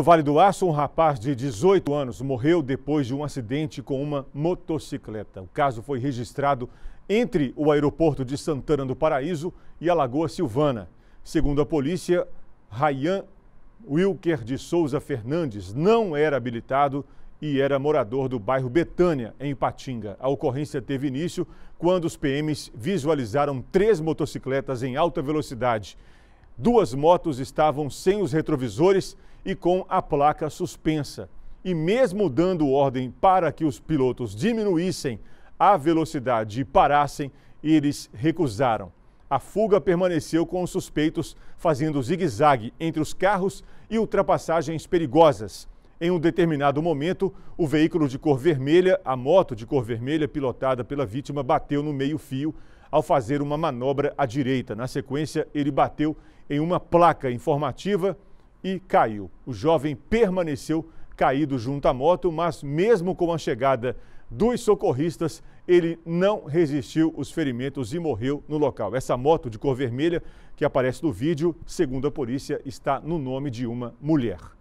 No Vale do Aço, um rapaz de 18 anos morreu depois de um acidente com uma motocicleta. O caso foi registrado entre o aeroporto de Santana do Paraíso e a Lagoa Silvana. Segundo a polícia, Rayan Wilker de Souza Fernandes não era habilitado e era morador do bairro Betânia, em Patinga. A ocorrência teve início quando os PMs visualizaram três motocicletas em alta velocidade. Duas motos estavam sem os retrovisores e com a placa suspensa. E mesmo dando ordem para que os pilotos diminuíssem a velocidade e parassem, eles recusaram. A fuga permaneceu com os suspeitos fazendo zigue-zague entre os carros e ultrapassagens perigosas. Em um determinado momento, o veículo de cor vermelha, a moto de cor vermelha pilotada pela vítima, bateu no meio-fio, ao fazer uma manobra à direita. Na sequência, ele bateu em uma placa informativa e caiu. O jovem permaneceu caído junto à moto, mas mesmo com a chegada dos socorristas, ele não resistiu os ferimentos e morreu no local. Essa moto de cor vermelha que aparece no vídeo, segundo a polícia, está no nome de uma mulher.